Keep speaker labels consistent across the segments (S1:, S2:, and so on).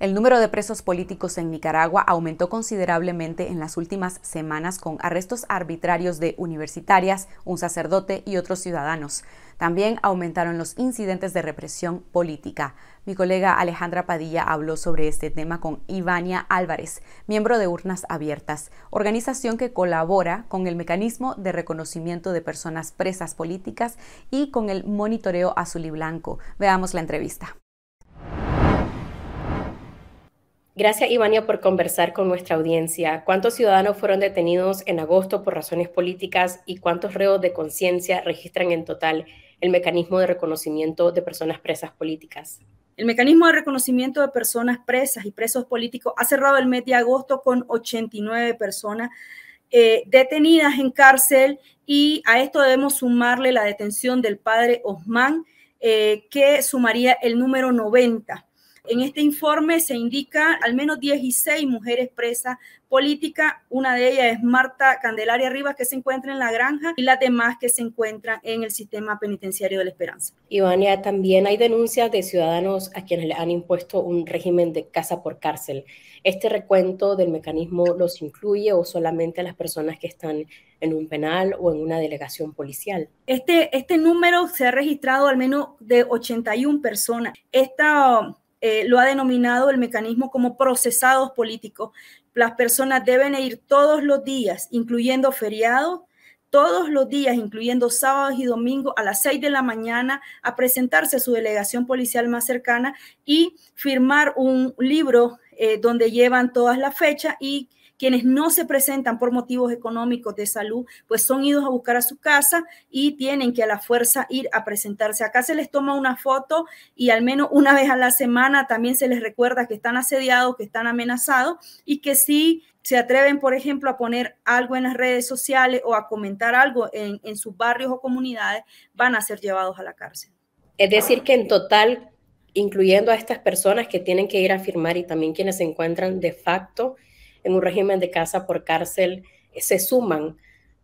S1: El número de presos políticos en Nicaragua aumentó considerablemente en las últimas semanas con arrestos arbitrarios de universitarias, un sacerdote y otros ciudadanos. También aumentaron los incidentes de represión política. Mi colega Alejandra Padilla habló sobre este tema con Ivania Álvarez, miembro de Urnas Abiertas, organización que colabora con el mecanismo de reconocimiento de personas presas políticas y con el monitoreo azul y blanco. Veamos la entrevista.
S2: Gracias, Ivania, por conversar con nuestra audiencia. ¿Cuántos ciudadanos fueron detenidos en agosto por razones políticas y cuántos reos de conciencia registran en total el mecanismo de reconocimiento de personas presas políticas?
S1: El mecanismo de reconocimiento de personas presas y presos políticos ha cerrado el mes de agosto con 89 personas eh, detenidas en cárcel y a esto debemos sumarle la detención del padre Osman, eh, que sumaría el número 90. En este informe se indica al menos 16 mujeres presas políticas. Una de ellas es Marta Candelaria Rivas, que se encuentra en la granja, y las demás que se encuentran en el sistema penitenciario de la Esperanza.
S2: Ivania, también hay denuncias de ciudadanos a quienes le han impuesto un régimen de casa por cárcel. ¿Este recuento del mecanismo los incluye o solamente a las personas que están en un penal o en una delegación policial?
S1: Este, este número se ha registrado al menos de 81 personas. Esta eh, lo ha denominado el mecanismo como procesados políticos. Las personas deben ir todos los días, incluyendo feriados, todos los días, incluyendo sábados y domingos, a las 6 de la mañana, a presentarse a su delegación policial más cercana y firmar un libro eh, donde llevan todas las fechas y quienes no se presentan por motivos económicos de salud, pues son idos a buscar a su casa y tienen que a la fuerza ir a presentarse. Acá se les toma una foto y al menos una vez a la semana también se les recuerda que están asediados, que están amenazados y que si se atreven, por ejemplo, a poner algo en las redes sociales o a comentar algo en, en, sus barrios o comunidades, van a ser llevados
S2: a la cárcel. Es decir, que en total, incluyendo a estas personas que tienen que ir a firmar y también quienes se encuentran de facto en un régimen de casa por cárcel eh, se suman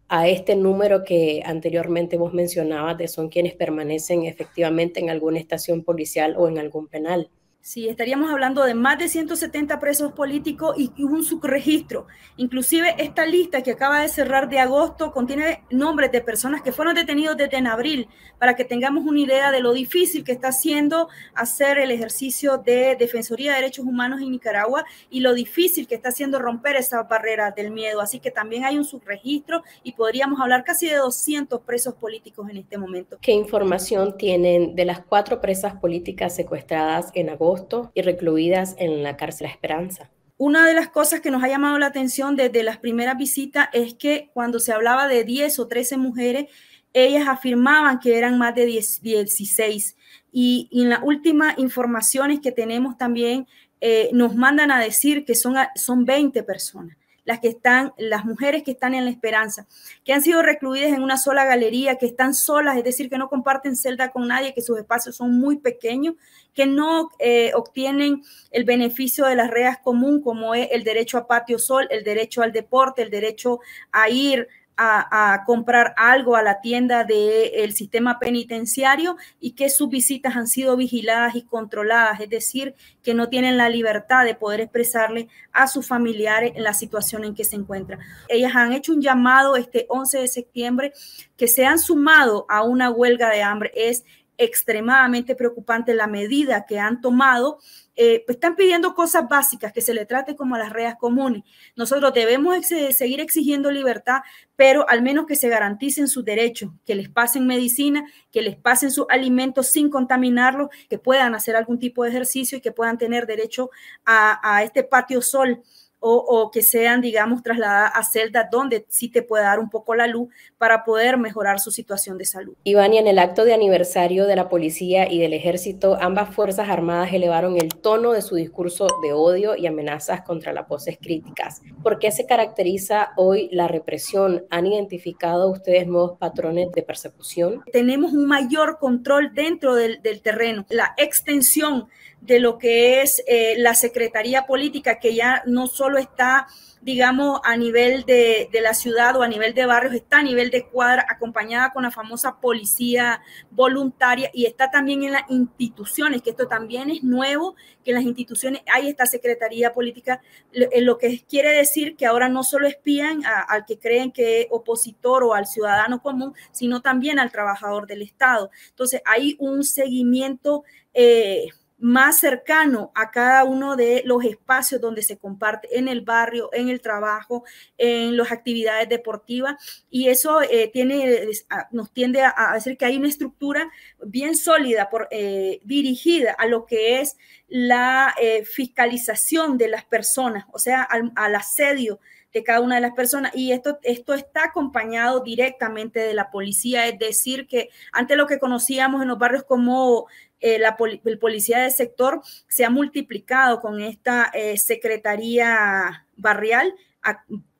S2: a este número que anteriormente vos mencionabas, de son quienes permanecen efectivamente en alguna estación policial o en algún penal. Sí, estaríamos hablando de más de 170 presos políticos y un subregistro. Inclusive esta lista que
S1: acaba de cerrar de agosto contiene nombres de personas que fueron detenidos desde en abril, para que tengamos una idea de lo difícil que está haciendo hacer el ejercicio de Defensoría de Derechos Humanos en Nicaragua y lo difícil que está haciendo romper esa barrera del miedo. Así que también hay un subregistro y podríamos hablar casi de 200 presos políticos en este momento.
S2: ¿Qué información tienen de las cuatro presas políticas secuestradas en agosto? y recluidas en la cárcel Esperanza.
S1: Una de las cosas que nos ha llamado la atención desde las primeras visitas es que cuando se hablaba de 10 o 13 mujeres, ellas afirmaban que eran más de 10, 16. Y, en las últimas informaciones que tenemos también eh, nos mandan a decir que son, son 20 personas las que están, las mujeres que están en la esperanza, que han sido recluidas en una sola galería, que están solas, es decir, que no comparten celda con nadie, que sus espacios son muy pequeños, que no eh, obtienen el beneficio de las redes común, como es el derecho a patio sol, el derecho al deporte, el derecho a ir a, comprar algo a la tienda del sistema penitenciario y que sus visitas han sido vigiladas y controladas, es decir, que no tienen la libertad de poder expresarle a sus familiares la situación en que se encuentran. Ellas han hecho un llamado este 11 de septiembre que se han sumado a una huelga de hambre. Es extremadamente preocupante la medida que han tomado. Eh, pues, están pidiendo cosas básicas, que se le trate como a las redes comunes. Nosotros debemos eh, seguir exigiendo libertad, pero al menos que se garanticen sus derechos, que les pasen medicina, que les pasen sus alimentos sin contaminarlos, que puedan hacer algún tipo de ejercicio y que puedan tener derecho a este patio sol o, que sean, digamos, trasladadas a celdas donde sí te pueda dar un poco la luz para poder mejorar su situación de salud.
S2: Iván, y en el acto de aniversario de la policía y del ejército, ambas Fuerzas Armadas elevaron el tono de su discurso de odio y amenazas contra las voces críticas. ¿Por qué se caracteriza hoy la represión? ¿Han identificado ustedes nuevos patrones de persecución?
S1: Tenemos un mayor control dentro del, terreno. La
S2: extensión de lo que es eh, la
S1: Secretaría Política, que ya no solo está, digamos, a nivel de, la ciudad o a nivel de barrios, está a nivel de cuadra, acompañada con la famosa policía voluntaria y está también en las instituciones, que esto también es nuevo, que en las instituciones hay esta Secretaría Política, lo, eh, que quiere decir que ahora no solo espían al que creen que es opositor o al ciudadano común, sino también al trabajador del Estado. Entonces, hay un seguimiento. Eh, más cercano a cada uno de los espacios donde se comparte en el barrio, en el trabajo, en las actividades deportivas. Y eso eh, tiene, nos tiende a, hacer que hay una estructura bien sólida por, eh, dirigida a lo que es la eh, fiscalización de las personas, o sea, al asedio de cada una de las personas. Y esto, esto está acompañado directamente de la policía, es decir, que antes lo que conocíamos en los barrios como eh, la el policía del sector se ha multiplicado con esta eh, secretaría barrial.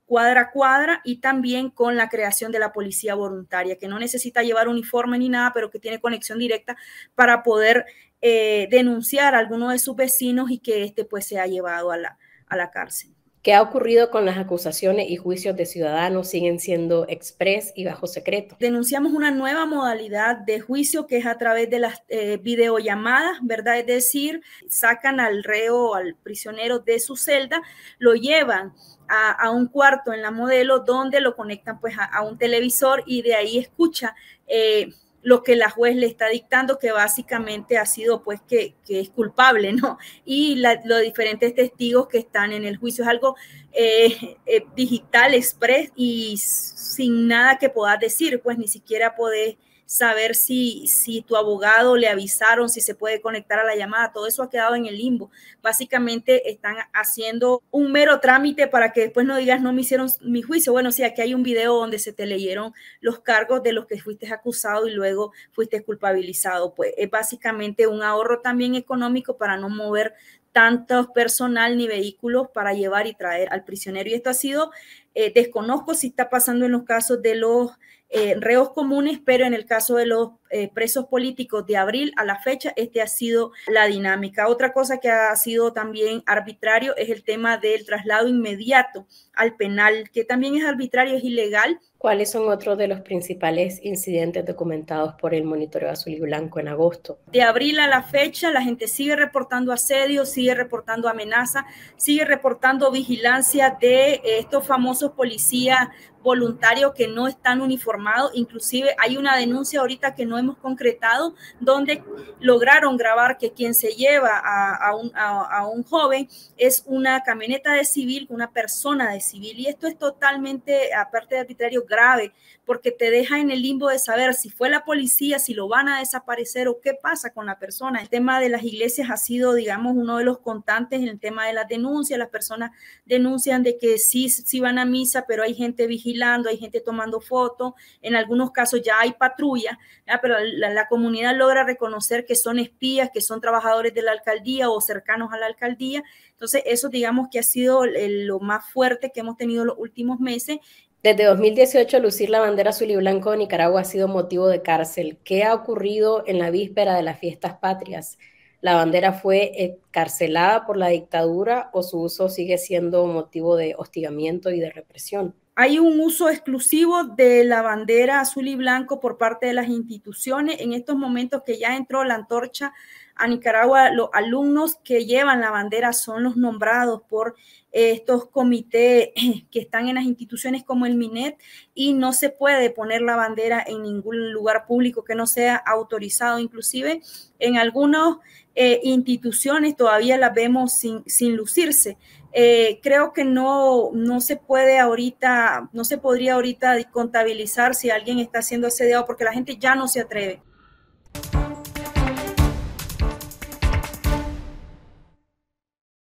S1: cuadra a cuadra y también con la creación de la policía voluntaria, que no necesita llevar uniforme ni nada, pero que tiene conexión directa para poder eh, denunciar a alguno de sus vecinos y que éste pues
S2: sea llevado a la, a la cárcel. ¿Qué ha ocurrido con las acusaciones y juicios de ciudadanos? Siguen siendo express y bajo secreto. Denunciamos una nueva modalidad de juicio que
S1: es a través de las eh, videollamadas, ¿verdad? Es decir, sacan al reo, al prisionero de su celda, lo llevan a, un cuarto en la modelo donde lo conectan pues a, un televisor y de ahí escucha eh, lo que la juez le está dictando, que básicamente ha sido pues que, es culpable, ¿no? Y los diferentes testigos que están en el juicio es algo eh, eh, digital, express y sin nada que puedas decir, pues ni siquiera podés saber si, si tu abogado le avisaron, si se puede conectar a la llamada, todo eso ha quedado en el limbo. Básicamente están haciendo un mero trámite para que después no digas, no me hicieron mi juicio. Bueno, sí, aquí hay un video donde se te leyeron los cargos de los que fuiste acusado y luego fuiste culpabilizado. Pues es básicamente un ahorro también económico para no mover tanto personal ni vehículos para llevar y traer al prisionero. Y esto ha sido, eh, desconozco si está pasando en los casos de los eh, reos comunes, pero en el caso de los eh, presos políticos de abril a la fecha, este ha sido la dinámica. Otra cosa que ha sido también
S2: arbitrario es el tema del traslado inmediato al penal, que también es arbitrario, es ilegal. ¿Cuáles son otros de los principales incidentes documentados por el monitoreo azul y blanco en agosto?
S1: De abril a la fecha, la gente sigue reportando asedio, sigue reportando amenaza, sigue reportando vigilancia de eh, estos famosos policías voluntario que no están uniformados. Inclusive hay una denuncia ahorita que no hemos concretado donde lograron grabar que quien se lleva a, a, un, a, un, joven es una camioneta de civil, una persona de civil. Y esto es totalmente, aparte de arbitrario, grave porque te deja en el limbo de saber si fue la policía, si lo van a desaparecer o qué pasa con la persona. El tema de las iglesias ha sido, digamos, uno de los constantes en el tema de las denuncias. Las personas denuncian de que sí, sí van a misa, pero hay gente vigilante hay gente tomando fotos, en algunos casos ya hay patrulla, pero la, comunidad logra reconocer que son espías, que son trabajadores de la alcaldía o cercanos a la alcaldía. Entonces, eso digamos que ha sido lo más fuerte que hemos tenido los últimos meses.
S2: Desde 2018, lucir la bandera azul y blanco de Nicaragua ha sido motivo de cárcel. ¿Qué ha ocurrido en la víspera de las fiestas patrias? la bandera fue encarcelada eh, por la dictadura o su uso sigue siendo motivo de hostigamiento y de represión. Hay un uso exclusivo de la bandera azul y blanco por parte de las instituciones. En estos momentos
S1: que ya entró la antorcha a Nicaragua, los alumnos que llevan la bandera son los nombrados por eh, estos comités que están en las instituciones como el MINET y no se puede poner la bandera en ningún lugar público que no sea autorizado. Inclusive en algunas eh, instituciones todavía las vemos sin lucirse. Eh, creo que no, no se puede ahorita, no se podría ahorita descontabilizar si alguien está siendo asediado porque la gente ya no se atreve.